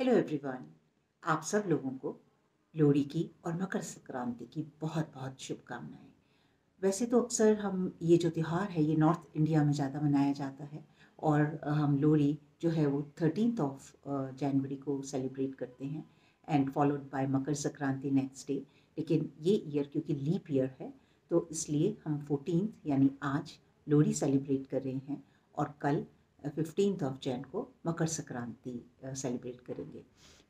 Hello everyone आप सब लोगों को लोहड़ी की और मकर संक्रांति की बहुत बहुत शुभकामनाएं वैसे तो अक्सर हम ये जो त्यौहार है ये नॉर्थ इंडिया में ज़्यादा मनाया जाता है और हम लोहड़ी जो है वो थर्टीनथ ऑफ जनवरी को सेलिब्रेट करते हैं and followed by Makar Sankranti next day लेकिन ये ईयर क्योंकि लीप ईयर है तो इसलिए हम फोर्टीन यानी आज लोहड़ी सेलिब्रेट कर रहे हैं और कल फिफ्टीन ऑफ जैन को मकर संक्रांति सेलिब्रेट करेंगे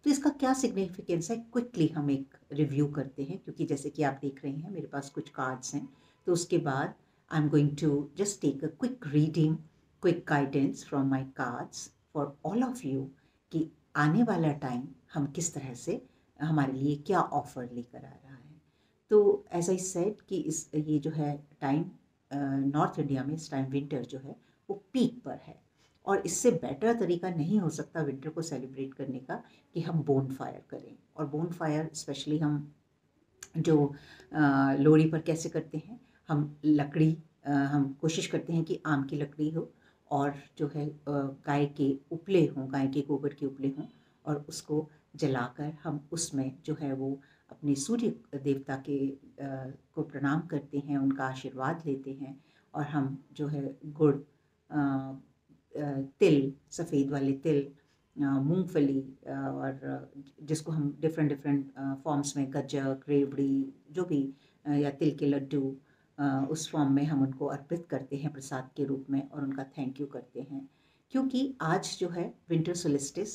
तो इसका क्या सिग्निफिकेंस है क्विकली हम एक रिव्यू करते हैं क्योंकि जैसे कि आप देख रहे हैं मेरे पास कुछ कार्ड्स हैं तो उसके बाद I am going to just take a quick reading quick guidance from my cards for all of you कि आने वाला टाइम हम किस तरह से हमारे लिए क्या ऑफर लेकर आ रहा है तो एज आई सेड कि इस ये जो है टाइम नॉर्थ इंडिया में इस टाइम विंटर जो है वो पीक पर है और इससे बेटर तरीका नहीं हो सकता विंटर को सेलिब्रेट करने का कि हम बोन फायर करें और बोन फायर स्पेशली हम जो लोहड़ी पर कैसे करते हैं हम लकड़ी हम कोशिश करते हैं कि आम की लकड़ी हो और जो है गाय के उपले हों गाय के गोबर के उपले हों और उसको जलाकर हम उसमें जो है वो अपने सूर्य देवता के को प्रणाम करते हैं उनका आशीर्वाद लेते हैं और हम जो है गुड़ तिल सफ़ेद वाले तिल मूंगफली और जिसको हम डिफरेंट डिफरेंट फॉर्म्स में गजक रेवड़ी जो भी या तिल के लड्डू उस फॉर्म में हम उनको अर्पित करते हैं प्रसाद के रूप में और उनका थैंक यू करते हैं क्योंकि आज जो है विंटर सोलिस्टिस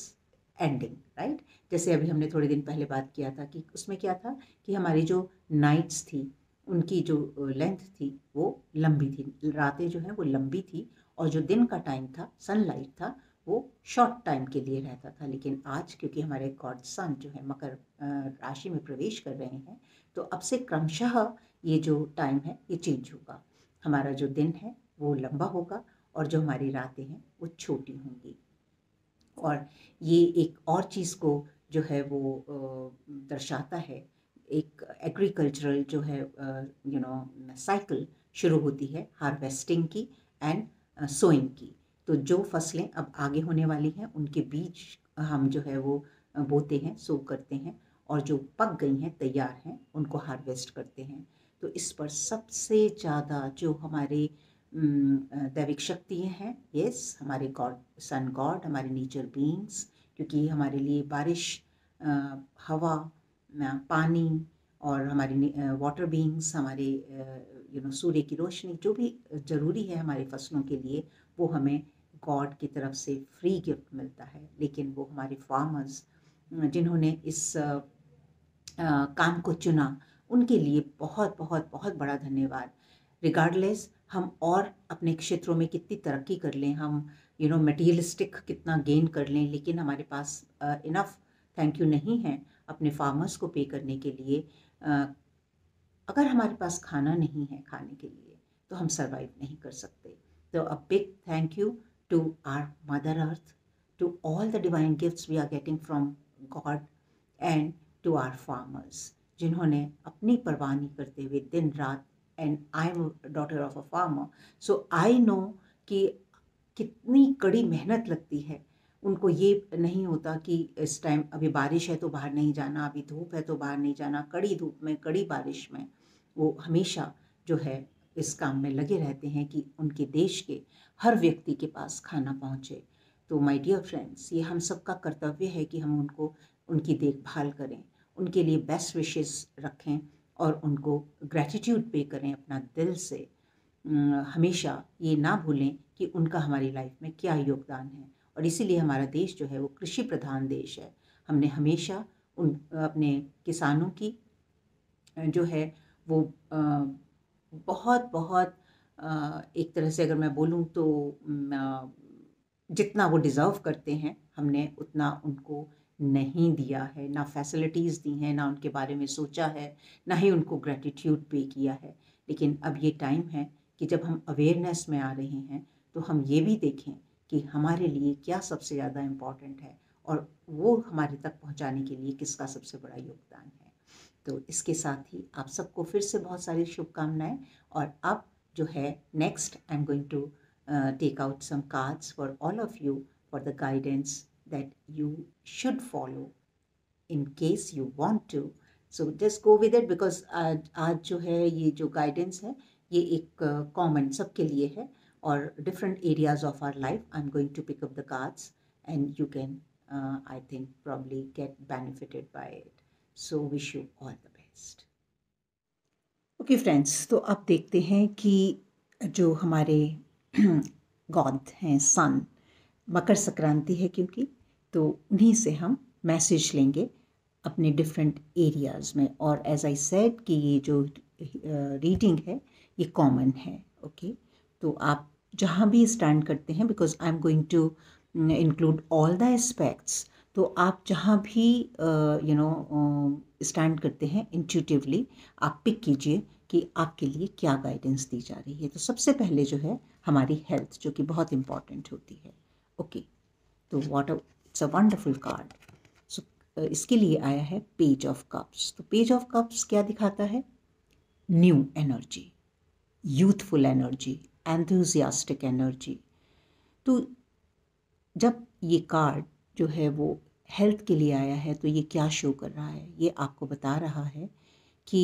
एंडिंग राइट जैसे अभी हमने थोड़े दिन पहले बात किया था कि उसमें क्या था कि हमारी जो नाइट्स थी उनकी जो लेंथ थी वो लंबी थी रातें जो हैं वो लंबी थी और जो दिन का टाइम था सनलाइट था वो शॉर्ट टाइम के लिए रहता था लेकिन आज क्योंकि हमारे गॉड सन जो है मकर राशि में प्रवेश कर रहे हैं तो अब से क्रमशः ये जो टाइम है ये चेंज होगा हमारा जो दिन है वो लंबा होगा और जो हमारी रातें हैं वो छोटी होंगी और ये एक और चीज़ को जो है वो दर्शाता है एक एग्रीकल्चरल जो है यू नो साइकिल शुरू होती है हार्वेस्टिंग की एंड सोइंग की तो जो फसलें अब आगे होने वाली हैं उनके बीज हम जो है वो बोते हैं सो करते हैं और जो पक गई हैं तैयार हैं उनको हार्वेस्ट करते हैं तो इस पर सबसे ज़्यादा जो हमारे दैविक शक्तियाँ हैं यस हमारे गॉड सन गॉड हमारे नेचर बींग्स क्योंकि हमारे लिए बारिश हवा पानी और हमारे वाटर बींग्स हमारे यू नो सूर्य की रोशनी जो भी ज़रूरी है हमारे फसलों के लिए वो हमें गॉड की तरफ से फ्री गिफ्ट मिलता है लेकिन वो हमारे फार्मर्स जिन्होंने इस आ, आ, काम को चुना उनके लिए बहुत बहुत बहुत बड़ा धन्यवाद रिगार्डलेस हम और अपने क्षेत्रों में कितनी तरक्की कर लें हम यू नो मटीरियलिस्टिक कितना गेन कर लें लेकिन हमारे पास इनफ थैंक यू नहीं है अपने फार्मर्स को पे करने के लिए अगर हमारे पास खाना नहीं है खाने के लिए तो हम सर्वाइव नहीं कर सकते तो a big thank you to our mother earth to all the divine gifts we are getting from god and to our farmers जिन्होंने अपनी परवानी करते हुए दिन रात and I am daughter of a farmer so I know कि कितनी कड़ी मेहनत लगती है उनको ये नहीं होता कि इस टाइम अभी बारिश है तो बाहर नहीं जाना अभी धूप है तो बाहर नहीं जाना कड़ी धूप में कड़ी बारिश में वो हमेशा जो है इस काम में लगे रहते हैं कि उनके देश के हर व्यक्ति के पास खाना पहुँचे तो माई डियर फ्रेंड्स ये हम सबका कर्तव्य है कि हम उनको उनकी देखभाल करें उनके लिए बेस्ट विशेष रखें और उनको ग्रैटिट्यूड पे करें अपना दिल से हमेशा ये ना भूलें कि उनका हमारी लाइफ में क्या योगदान है और इसीलिए हमारा देश जो है वो कृषि प्रधान देश है हमने हमेशा उन अपने किसानों की जो है वो बहुत बहुत एक तरह से अगर मैं बोलूँ तो जितना वो डिज़र्व करते हैं हमने उतना उनको नहीं दिया है ना फैसिलिटीज़ दी हैं ना उनके बारे में सोचा है ना ही उनको ग्रेटिट्यूड पे किया है लेकिन अब ये टाइम है कि जब हम अवेयरनेस में आ रहे हैं तो हम ये भी देखें कि हमारे लिए क्या सबसे ज़्यादा इम्पॉर्टेंट है और वो हमारे तक पहुंचाने के लिए किसका सबसे बड़ा योगदान है तो इसके साथ ही आप सबको फिर से बहुत सारी शुभकामनाएं और अब जो है next I am going to take out some cards for all of you for the guidance that you should follow in case you want to so just go with it because आज आज जो है ये जो guidance है ये एक common uh, सबके लिए है or different areas of our life. I'm going to pick up the cards and you can, uh, I think, probably get benefited by it. So wish you all the best. Okay friends तो अब देखते हैं कि जो हमारे God हैं सन मकर संक्रांति है क्योंकि तो उन्हीं से हम मैसेज लेंगे अपने डिफरेंट एरियाज़ में और एज आई सेड कि ये जो रीडिंग है ये कॉमन है ओके okay? तो आप जहाँ भी स्टैंड करते हैं because I am going to include all the aspects तो आप जहाँ भी यू नो स्टैंड करते हैं इंट्यूटिवली आप पिक कीजिए कि आपके लिए क्या गाइडेंस दी जा रही है तो सबसे पहले जो है हमारी हेल्थ जो कि बहुत इम्पॉर्टेंट होती है ओके तो what it's a wonderful card so इसके लिए आया है पेज ऑफ कप्स तो पेज ऑफ कप्स क्या दिखाता है new energy youthful energy enthusiastic energy तो जब ये कार्ड जो है वो हेल्थ के लिए आया है तो ये क्या शो कर रहा है ये आपको बता रहा है कि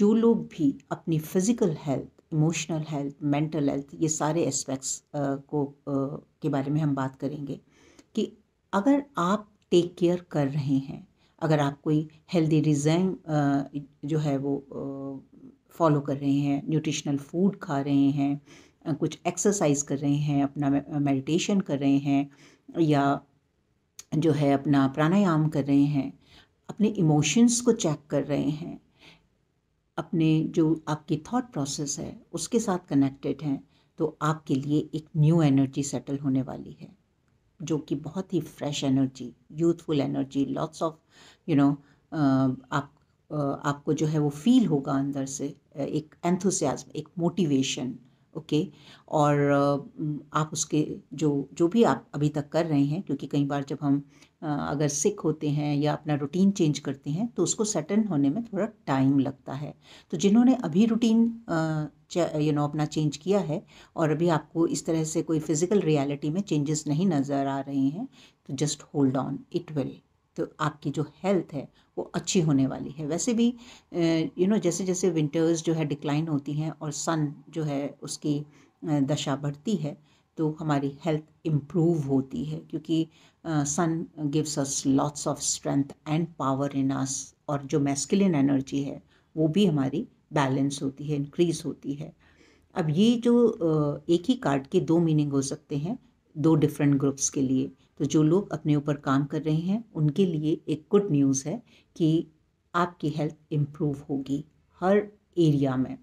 जो लोग भी अपनी physical health emotional health mental health ये सारे एस्पेक्ट्स को आ, के बारे में हम बात करेंगे कि अगर आप टेक केयर कर रहे हैं अगर आप कोई हेल्दी रिजाइन जो है वो फॉलो कर रहे हैं न्यूट्रिशनल फूड खा रहे हैं कुछ एक्सरसाइज कर रहे हैं अपना मेडिटेशन कर रहे हैं या जो है अपना प्राणायाम कर रहे हैं अपने इमोशंस को चेक कर रहे हैं अपने जो आपकी थॉट प्रोसेस है उसके साथ कनेक्टेड हैं तो आपके लिए एक न्यू एनर्जी सेटल होने वाली है जो कि बहुत ही fresh energy youthful energy lots of you know आप आपको जो है वो फील होगा अंदर से एक एंथुसियाज्म एक मोटिवेशन ओके okay? और आप उसके जो जो भी आप अभी तक कर रहे हैं क्योंकि कई बार जब हम अगर सिक होते हैं या अपना रूटीन चेंज करते हैं तो उसको सेटल होने में थोड़ा टाइम लगता है तो जिन्होंने अभी रूटीन यू नो अपना चेंज किया है और अभी आपको इस तरह से कोई फिज़िकल रियलिटी में चेंजेस नहीं नज़र आ रहे हैं तो just hold on it will तो आपकी जो हेल्थ है वो अच्छी होने वाली है वैसे भी यू नो जैसे जैसे विंटर्स जो है डिक्लाइन होती हैं और सन जो है उसकी दशा बढ़ती है तो हमारी हेल्थ इम्प्रूव होती है क्योंकि sun gives us lots of strength and power in us और जो मैस्किलिन एनर्जी है वो भी हमारी बैलेंस होती है इंक्रीज होती है अब ये जो एक ही कार्ड के दो मीनिंग हो सकते हैं दो डिफरेंट ग्रुप्स के लिए तो जो लोग अपने ऊपर काम कर रहे हैं उनके लिए एक गुड न्यूज़ है कि आपकी हेल्थ इम्प्रूव होगी हर एरिया में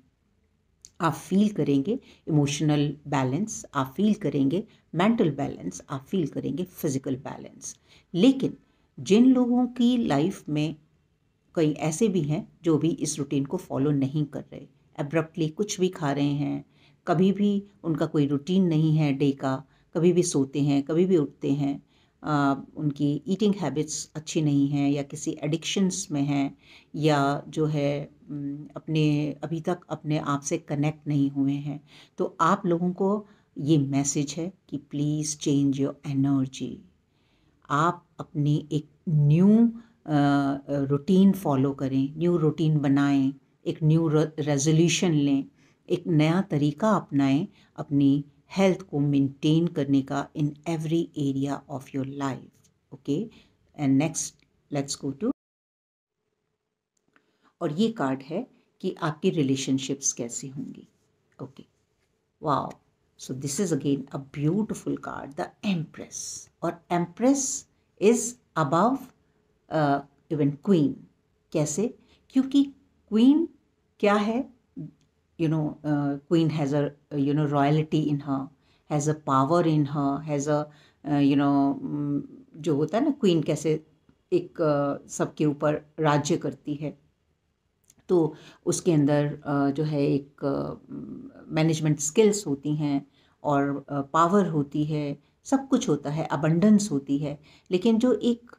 आप फील करेंगे इमोशनल बैलेंस आप फील करेंगे मेंटल बैलेंस आप फील करेंगे फिज़िकल बैलेंस लेकिन जिन लोगों की लाइफ में कई ऐसे भी हैं जो भी इस रूटीन को फॉलो नहीं कर रहे एब्रप्टली कुछ भी खा रहे हैं कभी भी उनका कोई रूटीन नहीं है डे का कभी भी सोते हैं कभी भी उठते हैं आ, उनकी ईटिंग हैबिट्स अच्छी नहीं हैं या किसी एडिक्शंस में हैं या जो है अपने अभी तक अपने आप से कनेक्ट नहीं हुए हैं तो आप लोगों को ये मैसेज है कि प्लीज़ चेंज योर एनर्जी आप अपनी एक न्यू रूटीन फॉलो करें न्यू रूटीन बनाएं एक न्यू रेजोल्यूशन लें एक नया तरीका अपनाएं अपनी हेल्थ को मेंटेन करने का in every area of your life okay and next let's go to और ये कार्ड है कि आपकी रिलेशनशिप्स कैसी होंगी okay wow so this is again a beautiful card the empress और empress is above even queen कैसे क्योंकि क्वीन क्या है you know uh, queen has a uh, you know royalty in her has a power in her has a uh, you know mm, जो होता है ना queen कैसे एक uh, सबके ऊपर राज्य करती है तो उसके अंदर जो है एक मैनेजमेंट स्किल्स होती हैं और पावर होती है सब कुछ होता है अबंडेंस होती है लेकिन जो एक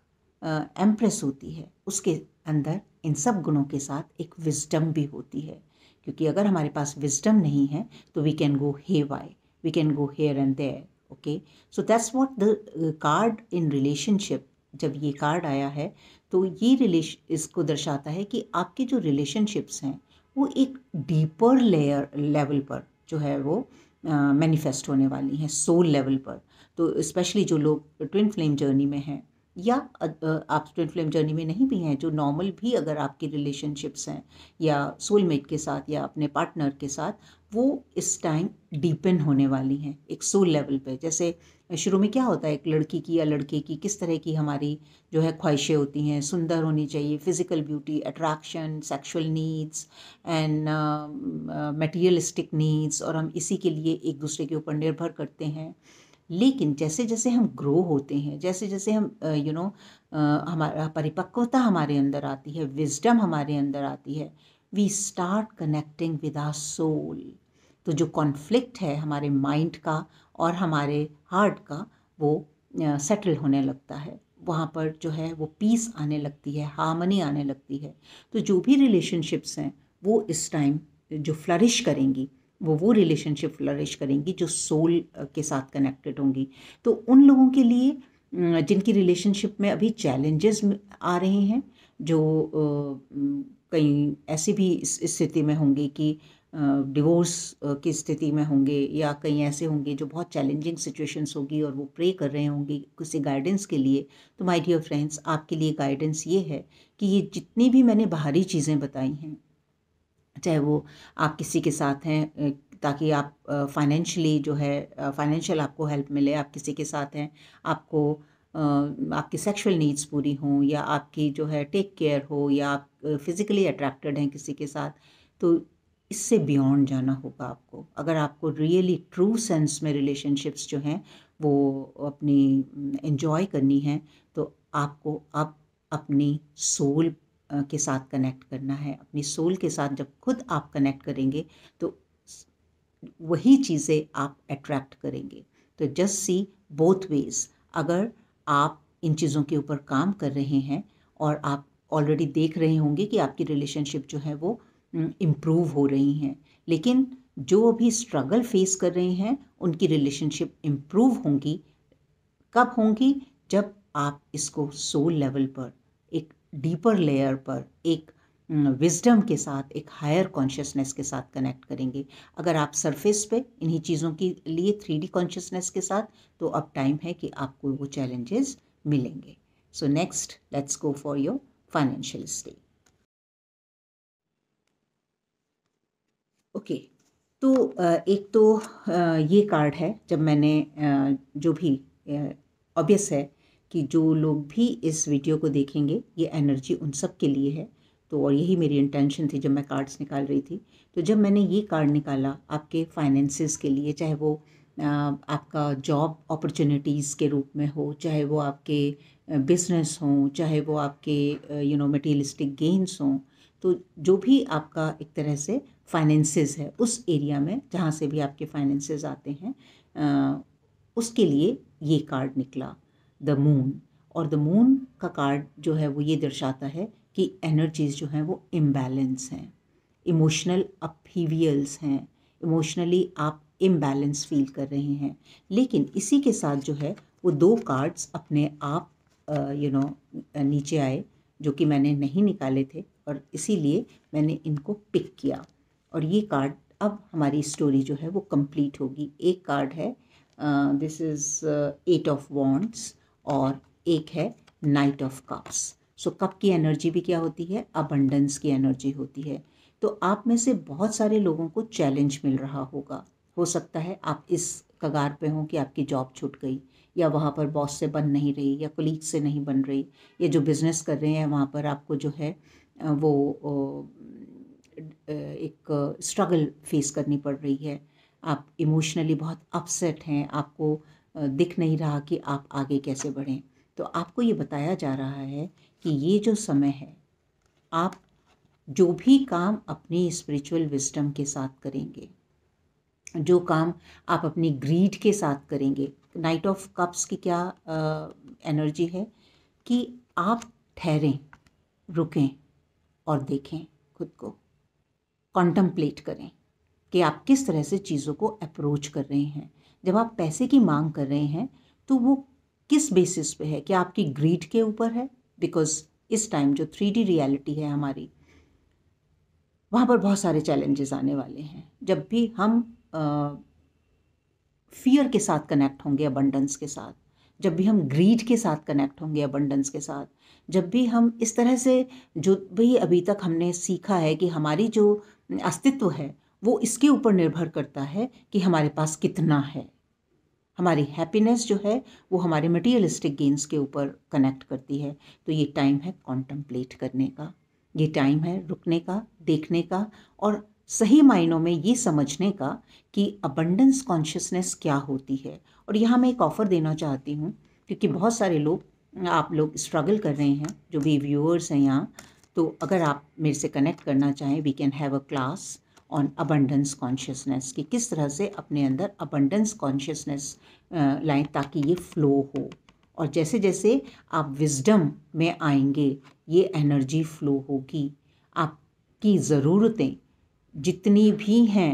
एम्प्रेस होती है उसके अंदर इन सब गुणों के साथ एक विजडम भी होती है क्योंकि अगर हमारे पास विजडम नहीं है तो we can go hey why we can go here and there okay so that's what the card in relationship जब ये कार्ड आया है तो ये रिलेश इसको दर्शाता है कि आपके जो रिलेशनशिप्स हैं वो एक डीपर लेयर लेवल पर जो है वो मैनिफेस्ट uh, होने वाली हैं सोल लेवल पर तो स्पेशली जो लोग ट्विन फ्लेम जर्नी में हैं या आप ट्विन फिल्म जर्नी में नहीं भी हैं जो नॉर्मल भी अगर आपकी रिलेशनशिप्स हैं या सोलमेट के साथ या अपने पार्टनर के साथ वो इस टाइम डीपन होने वाली हैं एक सोल लेवल पे जैसे शुरू में क्या होता है एक लड़की की या लड़के की किस तरह की हमारी जो है ख्वाहिशें होती हैं सुंदर होनी चाहिए physical beauty attraction sexual needs and materialistic needs और हम इसी के लिए एक दूसरे के ऊपर निर्भर करते हैं लेकिन जैसे जैसे हम ग्रो होते हैं जैसे जैसे हम यू नो हमारा परिपक्वता हमारे अंदर आती है विजडम हमारे अंदर आती है we start connecting with our soul तो जो कॉन्फ्लिक्ट है हमारे माइंड का और हमारे हार्ट का वो सेटल होने लगता है वहाँ पर जो है वो पीस आने लगती है हार्मनी आने लगती है तो जो भी रिलेशनशिप्स हैं वो इस टाइम जो फ्लरिश करेंगी वो वो रिलेशनशिप फ्लरिश करेंगी जो सोल के साथ कनेक्टेड होंगी तो उन लोगों के लिए जिनकी रिलेशनशिप में अभी चैलेंजेस आ रहे हैं जो कहीं ऐसी भी स्थिति में होंगे कि डिवोर्स की स्थिति में होंगे या कहीं ऐसे होंगे जो बहुत चैलेंजिंग सिचुएशंस होगी और वो प्रे कर रहे होंगे किसी गाइडेंस के लिए तो माय डियर फ्रेंड्स आपके लिए गाइडेंस ये है कि ये जितनी भी मैंने बाहरी चीज़ें बताई हैं चाहे वो आप किसी के साथ हैं ताकि आप फाइनेंशली जो है फाइनेंशियल आपको हेल्प मिले आप किसी के साथ हैं आपको आपकी सेक्सुअल नीड्स पूरी हों या आपकी जो है टेक केयर हो या आप फिज़िकली अट्रैक्टेड हैं किसी के साथ तो इससे बियॉन्ड जाना होगा आपको अगर आपको रियली ट्रू सेंस में रिलेशनशिप्स जो हैं वो अपनी इन्जॉय करनी है तो आपको अब अप, अपनी सोल के साथ कनेक्ट करना है अपनी सोल के साथ जब खुद आप कनेक्ट करेंगे तो वही चीज़ें आप अट्रैक्ट करेंगे तो जस्ट सी बोथ वेज अगर आप इन चीज़ों के ऊपर काम कर रहे हैं और आप ऑलरेडी देख रहे होंगे कि आपकी रिलेशनशिप जो है वो इम्प्रूव हो रही हैं लेकिन जो अभी स्ट्रगल फेस कर रहे हैं उनकी रिलेशनशिप इम्प्रूव होंगी कब होंगी जब आप इसको सोल लेवल पर डीपर लेयर पर एक विजडम के साथ एक हायर कॉन्शियसनेस के साथ कनेक्ट करेंगे अगर आप सरफेस पे इन्हीं चीज़ों के लिए थ्री डी कॉन्शियसनेस के साथ तो अब टाइम है कि आपको वो चैलेंजेस मिलेंगे so next let's go for your financial stay okay तो एक तो ये कार्ड है जब मैंने जो भी ऑब्वियस है कि जो लोग भी इस वीडियो को देखेंगे ये एनर्जी उन सब के लिए है तो और यही मेरी इंटेंशन थी जब मैं कार्ड्स निकाल रही थी तो जब मैंने ये कार्ड निकाला आपके फाइनेंसिस के लिए चाहे वो आपका जॉब अपॉर्चुनिटीज़ के रूप में हो चाहे वो आपके बिजनेस हों चाहे वो आपके यू नो मटेरियलिस्टिक गेन्स हों तो जो भी आपका एक तरह से फाइनेंसेस है उस एरिया में जहाँ से भी आपके फाइनेंसेस आते हैं उसके लिए ये कार्ड निकला द मून और द मून का कार्ड जो है वो ये दर्शाता है कि एनर्जीज़ जो हैं वो इम्बैलेंस हैं इमोशनल अपहीवियल्स हैं इमोशनली आप इम्बैलेंस फील कर रहे हैं लेकिन इसी के साथ जो है वो दो कार्ड्स अपने आप यू नो नीचे आए जो कि मैंने नहीं निकाले थे और इसीलिए मैंने इनको पिक किया और ये कार्ड अब हमारी स्टोरी जो है वो कंप्लीट होगी एक कार्ड है this is eight of wands और एक है knight of cups so cup की एनर्जी भी क्या होती है अबंडेंस की एनर्जी होती है तो आप में से बहुत सारे लोगों को चैलेंज मिल रहा होगा हो सकता है आप इस कगार पे हों कि आपकी जॉब छूट गई या वहाँ पर बॉस से बन नहीं रही या कोलीग से नहीं बन रही या जो बिज़नेस कर रहे हैं वहाँ पर आपको जो है वो एक स्ट्रगल फेस करनी पड़ रही है आप इमोशनली बहुत अपसेट हैं आपको दिख नहीं रहा कि आप आगे कैसे बढ़ें तो आपको ये बताया जा रहा है कि ये जो समय है आप जो भी काम अपनी स्पिरिचुअल विजडम के साथ करेंगे जो काम आप अपनी ग्रीड के साथ करेंगे नाइट ऑफ कप्स की क्या एनर्जी है कि आप ठहरें रुकें और देखें खुद को कॉन्टम्पलेट करें कि आप किस तरह से चीज़ों को अप्रोच कर रहे हैं जब आप पैसे की मांग कर रहे हैं तो वो किस बेसिस पे है क्या आपकी ग्रीड के ऊपर है बिकॉज इस टाइम जो थ्री डी रियलिटी है हमारी वहाँ पर बहुत सारे चैलेंजेस आने वाले हैं जब भी हम फियर के साथ कनेक्ट होंगे अबंडेंस के साथ जब भी हम ग्रीड के साथ कनेक्ट होंगे अबंडेंस के साथ जब भी हम इस तरह से जो भी अभी तक हमने सीखा है कि हमारी जो अस्तित्व है वो इसके ऊपर निर्भर करता है कि हमारे पास कितना है हमारी हैप्पीनेस जो है वो हमारे मटीरियलिस्टिक गेंस के ऊपर कनेक्ट करती है तो ये टाइम है कॉन्टम्पलेट करने का ये टाइम है रुकने का देखने का और सही मायनों में ये समझने का कि अबंडेंस कॉन्शियसनेस क्या होती है और यहाँ मैं एक ऑफ़र देना चाहती हूँ क्योंकि बहुत सारे लोग आप लोग स्ट्रगल कर रहे हैं जो भी व्यूअर्स हैं यहाँ तो अगर आप मेरे से कनेक्ट करना चाहें we can have a class on abundance consciousness कि किस तरह से अपने अंदर अबंडेंस कॉन्शियसनेस लाएं ताकि ये फ्लो हो और जैसे जैसे आप विजडम में आएंगे ये एनर्जी फ्लो होगी आपकी ज़रूरतें जितनी भी हैं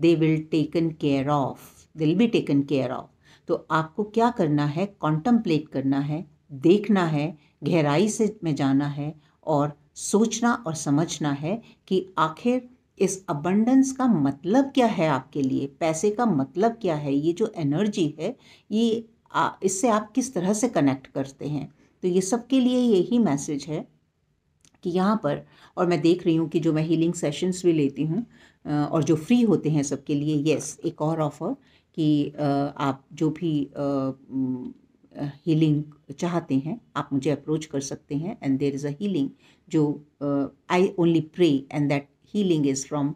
they will taken care of they will be taken care of तो आपको क्या करना है कॉन्टम्पलेट करना है देखना है गहराई से में जाना है और सोचना और समझना है कि आखिर इस अबंडेंस का मतलब क्या है आपके लिए पैसे का मतलब क्या है ये जो एनर्जी है ये आ, इससे आप किस तरह से कनेक्ट करते हैं तो ये सब के लिए यही मैसेज है कि यहाँ पर और मैं देख रही हूँ कि जो मैं हीलिंग सेशंस भी लेती हूँ और जो फ्री होते हैं सबके लिए येस एक और ऑफ़र कि आप जो भी हीलिंग चाहते हैं आप मुझे अप्रोच कर सकते हैं and there is a healing जो I only pray and that healing is from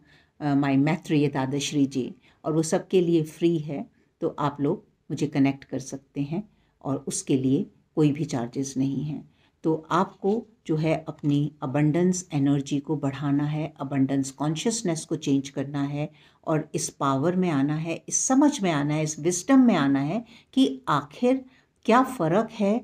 my Maitri Dadashri जी और वो सबके लिए फ्री है तो आप लोग मुझे कनेक्ट कर सकते हैं और उसके लिए कोई भी चार्जेस नहीं हैं तो आपको जो है अपनी अबंडेंस एनर्जी को बढ़ाना है अबंडेंस कॉन्शियसनेस को चेंज करना है और इस पावर में आना है इस समझ में आना है इस विस्टम में आना है कि आखिर क्या फ़र्क है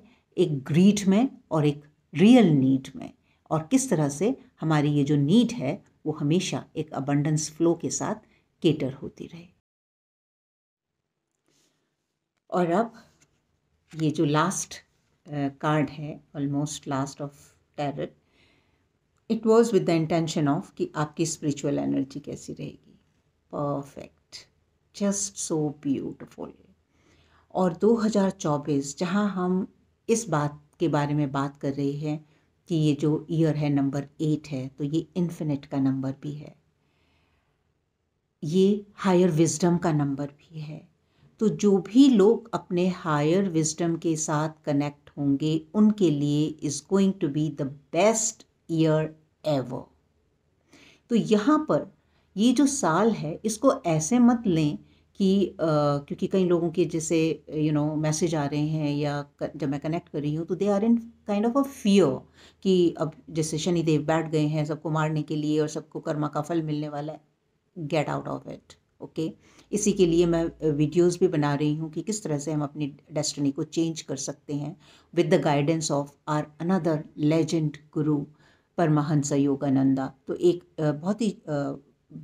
एक ग्रीड में और एक रियल नीड में और किस तरह से हमारी ये जो नीड है वो हमेशा एक अबंडेंस फ्लो के साथ केटर होती रहे और अब ये जो लास्ट कार्ड uh, है almost last of tarot it was with the intention of कि आपकी स्पिरिचुअल एनर्जी कैसी रहेगी परफेक्ट जस्ट सो ब्यूटिफुल और 2024 जहां हम इस बात के बारे में बात कर रहे हैं कि ये जो ईयर है नंबर एट है तो ये इन्फिनिट का नंबर भी है ये हायर विजडम का नंबर भी है तो जो भी लोग अपने हायर विजडम के साथ कनेक्ट होंगे उनके लिए is going to be the best year ever तो यहाँ पर ये जो साल है इसको ऐसे मत लें कि क्योंकि कई लोगों के जैसे यू नो मैसेज आ रहे हैं या जब मैं कनेक्ट कर रही हूँ तो they are in kind of a fear कि अब जैसे शनिदेव बैठ गए हैं सबको मारने के लिए और सबको कर्मा का फल मिलने वाला है get out of it okay इसी के लिए मैं वीडियोस भी बना रही हूँ कि किस तरह से हम अपनी डेस्टिनी को चेंज कर सकते हैं with the guidance of our another legend guru Paramhansa Yogananda तो एक बहुत ही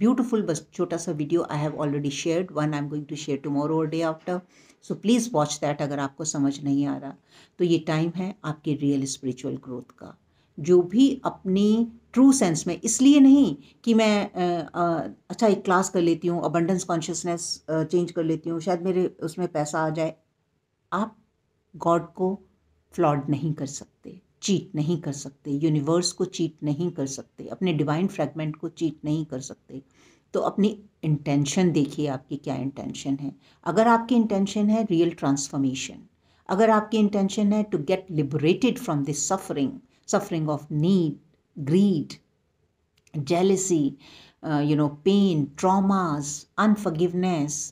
ब्यूटिफुल बस छोटा सा video I have already shared one I am going to share tomorrow और day after so please watch that अगर आपको समझ नहीं आ रहा तो ये टाइम है आपके रियल स्पिरिचुअल ग्रोथ का जो भी अपनी ट्रू सेंस में इसलिए नहीं कि मैं आ, आ, अच्छा एक क्लास कर लेती हूँ अबंडेंस कॉन्शियसनेस चेंज कर लेती हूँ शायद मेरे उसमें पैसा आ जाए आप गॉड को फ्लॉड नहीं कर सकते चीट नहीं कर सकते यूनिवर्स को चीट नहीं कर सकते अपने डिवाइन फ्रैगमेंट को चीट नहीं कर सकते तो अपनी इंटेंशन देखिए आपकी क्या इंटेंशन है अगर आपकी इंटेंशन है रियल ट्रांसफॉर्मेशन अगर आपकी इंटेंशन है to get liberated from this suffering suffering of need greed jealousy you know pain traumas unforgiveness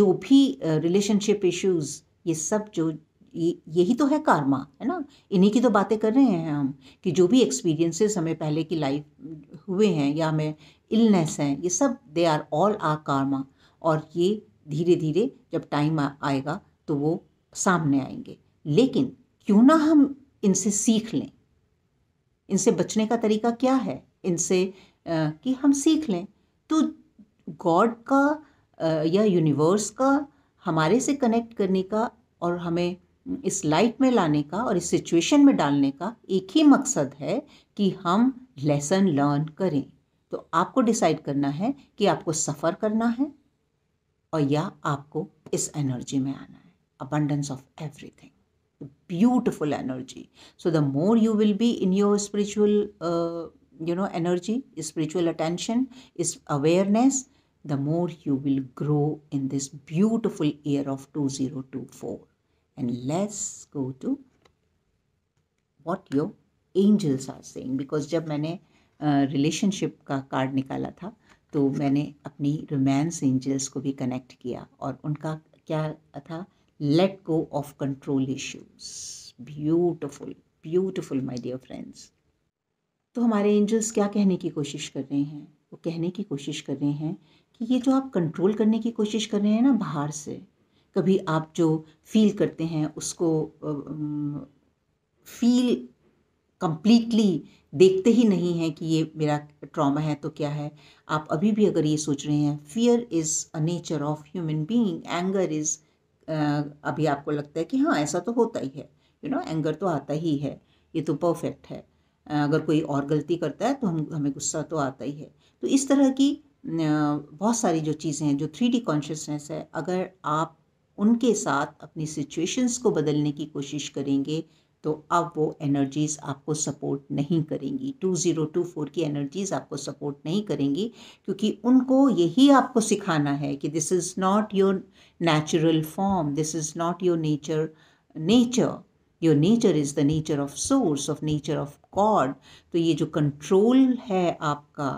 जो भी रिलेशनशिप uh, इश्यूज ये सब जो ये यही तो है कारमा है ना इन्हीं की तो बातें कर रहे हैं हम कि जो भी एक्सपीरियंसेस हमें पहले की लाइफ हुए हैं या हमें इलनेस हैं ये सब दे आर ऑल आर कारमा और ये धीरे धीरे जब टाइम आएगा तो वो सामने आएंगे लेकिन क्यों ना हम इनसे सीख लें इनसे बचने का तरीका क्या है इनसे कि हम सीख लें तो गॉड का या यूनिवर्स का हमारे से कनेक्ट करने का और हमें इस लाइट में लाने का और इस सिचुएशन में डालने का एक ही मकसद है कि हम लेसन लर्न करें तो आपको डिसाइड करना है कि आपको सफ़र करना है और या आपको इस एनर्जी में आना है abundance of everything beautiful energy so the more you will be in your spiritual you know energy spiritual attention is awareness the more you will grow in this beautiful year of two zero two four and let's go to what your angels are saying because जब मैंने relationship का card निकाला था तो मैंने अपनी romance angels को भी कनेक्ट किया और उनका क्या था let go of control issues beautiful beautiful my dear friends तो हमारे एंजल्स क्या कहने की कोशिश कर रहे हैं वो कहने की कोशिश कर रहे हैं कि ये जो आप कंट्रोल करने की कोशिश कर रहे हैं ना बाहर से कभी आप जो फील करते हैं उसको फील कम्प्लीटली देखते ही नहीं हैं कि ये मेरा ट्रॉमा है तो क्या है आप अभी भी अगर ये सोच रहे हैं fear is a nature of human being anger is अभी आपको लगता है कि हाँ ऐसा तो होता ही है यू नो एंगर तो आता ही है ये तो परफेक्ट है अगर कोई और गलती करता है तो हम हमें गुस्सा तो आता ही है तो इस तरह की बहुत सारी जो चीज़ें हैं जो थ्री डी कॉन्शियसनेस है अगर आप उनके साथ अपनी सिचुएशंस को बदलने की कोशिश करेंगे तो अब वो एनर्जीज़ आपको सपोर्ट नहीं करेंगी टू टू ज़ीरो फोर की एनर्जीज़ आपको सपोर्ट नहीं करेंगी क्योंकि उनको यही आपको सिखाना है कि this is not your natural form this is not your nature nature your nature is the nature of source of nature of god तो ये जो कंट्रोल है आपका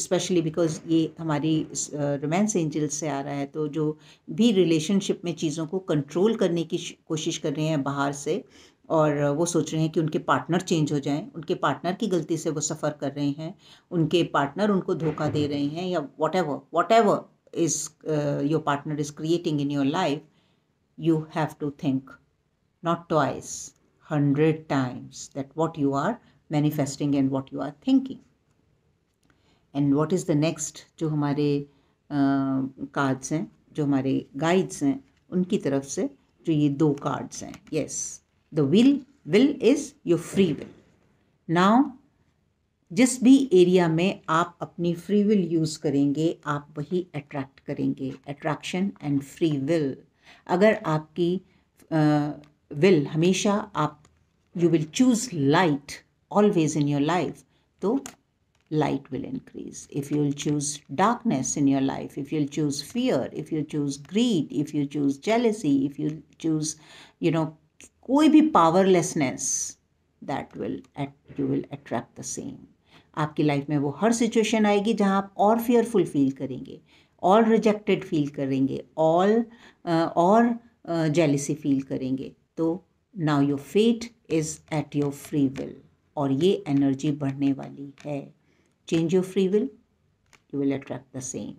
स्पेशली बिकॉज ये हमारी रोमांस एंजल से आ रहा है तो जो भी रिलेशनशिप में चीज़ों को कंट्रोल करने की कोशिश कर रहे हैं बाहर से और वो सोच रहे हैं कि उनके पार्टनर चेंज हो जाएं उनके पार्टनर की गलती से वो सफ़र कर रहे हैं उनके पार्टनर उनको धोखा दे रहे हैं या whatever whatever is your partner is creating in your life you have to think not twice hundred times that what you are manifesting and what you are thinking and what is the next जो हमारे cards हैं जो हमारे guides हैं उनकी तरफ से जो ये दो कार्ड्स हैं yes the will will is your free will now जिस भी एरिया में आप अपनी फ्री विल यूज़ करेंगे आप वही अट्रैक्ट करेंगे अट्रैक्शन एंड फ्री विल अगर आपकी विल uh, हमेशा आप you will choose light always in your life तो light will increase. If you will choose darkness in your life, if you will choose fear, if you choose greed, if you choose jealousy, if you choose, you know, कोई भी powerlessness that will you will attract the same. आपकी life में वो हर situation आएगी जहाँ आप और fearful feel करेंगे और रिजेक्टेड फील करेंगे ऑल और जेलिसी फील करेंगे तो now your fate is at your free will और ये एनर्जी बढ़ने वाली है change your free will you will attract the same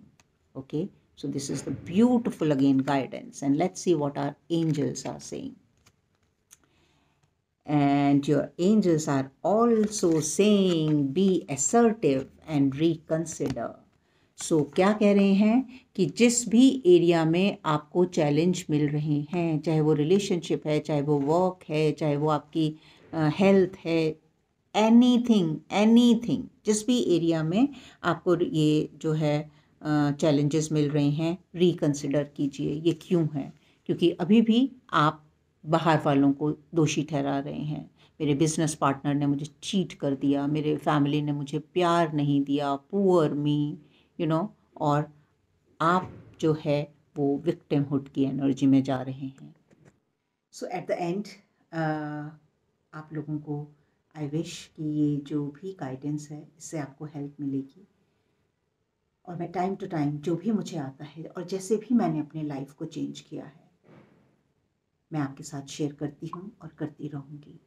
okay so this is the beautiful again guidance and let's see what our angels are saying and your angels are also saying be assertive and reconsider so so, क्या कह रहे हैं कि जिस भी area में आपको challenge मिल रहे हैं चाहे वो रिलेशनशिप है चाहे वो वर्क है चाहे वो आपकी हेल्थ uh, है एनी थिंग एनी थिंग जिस भी एरिया में आपको ये जो है चैलेंजेस मिल रहे हैं रिकंसिडर कीजिए ये क्यों है क्योंकि अभी भी आप बाहर वालों को दोषी ठहरा रहे हैं मेरे बिजनेस पार्टनर ने मुझे चीट कर दिया मेरे फैमिली ने मुझे प्यार नहीं दिया पुअर मी यू नो और आप जो है वो हुड की एनर्जी में जा रहे हैं सो एट द एंड आप लोगों को आई विश कि ये जो भी गाइडेंस है इससे आपको हेल्प मिलेगी और मैं टाइम टू टाइम जो भी मुझे आता है और जैसे भी मैंने अपने लाइफ को चेंज किया है मैं आपके साथ शेयर करती हूँ और करती रहूँगी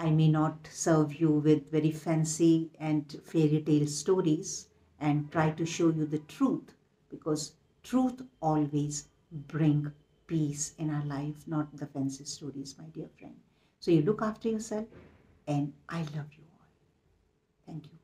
I may not serve you with very fancy and fairy tale stories and try to show you the truth because truth always bring peace in our life not the fancy stories my dear friend so you look after yourself and I love you all. Thank you.